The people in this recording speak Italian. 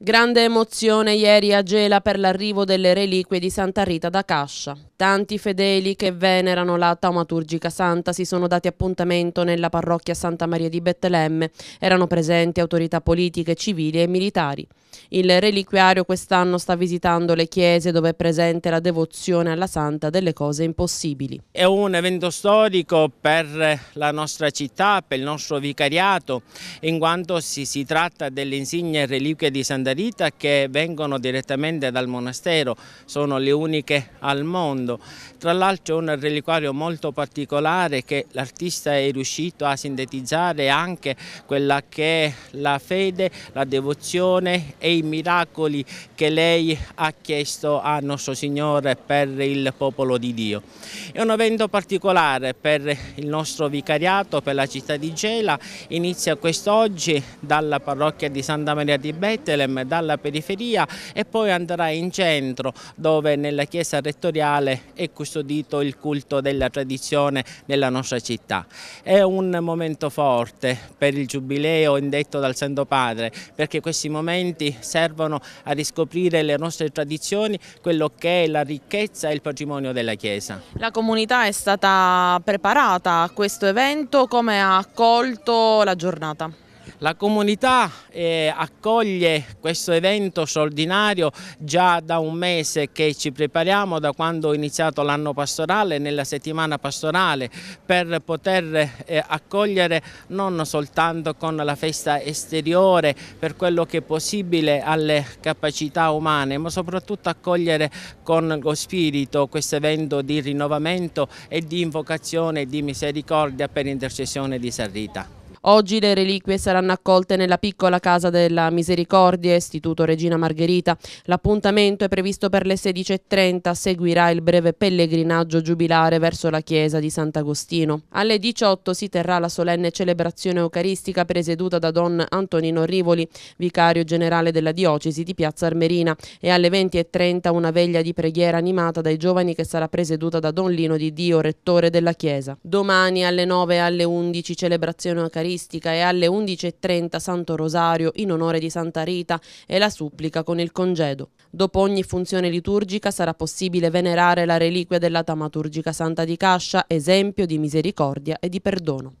Grande emozione ieri a Gela per l'arrivo delle reliquie di Santa Rita da Cascia. Tanti fedeli che venerano la taumaturgica santa si sono dati appuntamento nella parrocchia Santa Maria di Betlemme. Erano presenti autorità politiche, civili e militari. Il reliquiario quest'anno sta visitando le chiese dove è presente la devozione alla santa delle cose impossibili. È un evento storico per la nostra città, per il nostro vicariato, in quanto si, si tratta dell'insigne reliquie di Santa Margherita che vengono direttamente dal monastero, sono le uniche al mondo. Tra l'altro è un reliquario molto particolare che l'artista è riuscito a sintetizzare anche quella che è la fede, la devozione e i miracoli che lei ha chiesto a nostro Signore per il popolo di Dio. È un evento particolare per il nostro vicariato, per la città di Gela, inizia quest'oggi dalla parrocchia di Santa Maria di Bethlehem dalla periferia e poi andrà in centro dove nella chiesa rettoriale è custodito il culto della tradizione della nostra città. È un momento forte per il giubileo indetto dal Santo Padre perché questi momenti servono a riscoprire le nostre tradizioni, quello che è la ricchezza e il patrimonio della Chiesa. La comunità è stata preparata a questo evento, come ha accolto la giornata? La comunità eh, accoglie questo evento straordinario già da un mese che ci prepariamo, da quando ho iniziato l'anno pastorale, nella settimana pastorale, per poter eh, accogliere non soltanto con la festa esteriore, per quello che è possibile alle capacità umane, ma soprattutto accogliere con lo spirito questo evento di rinnovamento e di invocazione di misericordia per intercessione di San Rita. Oggi le reliquie saranno accolte nella piccola Casa della Misericordia, Istituto Regina Margherita. L'appuntamento è previsto per le 16.30, seguirà il breve pellegrinaggio giubilare verso la chiesa di Sant'Agostino. Alle 18 si terrà la solenne celebrazione eucaristica presieduta da Don Antonino Rivoli, vicario generale della diocesi di Piazza Armerina, e alle 20.30 una veglia di preghiera animata dai giovani che sarà presieduta da Don Lino di Dio, rettore della chiesa. Domani alle 9 e alle 11 celebrazione eucaristica eucaristica e alle 11.30 Santo Rosario in onore di Santa Rita e la supplica con il congedo. Dopo ogni funzione liturgica sarà possibile venerare la reliquia della tamaturgica Santa di Cascia, esempio di misericordia e di perdono.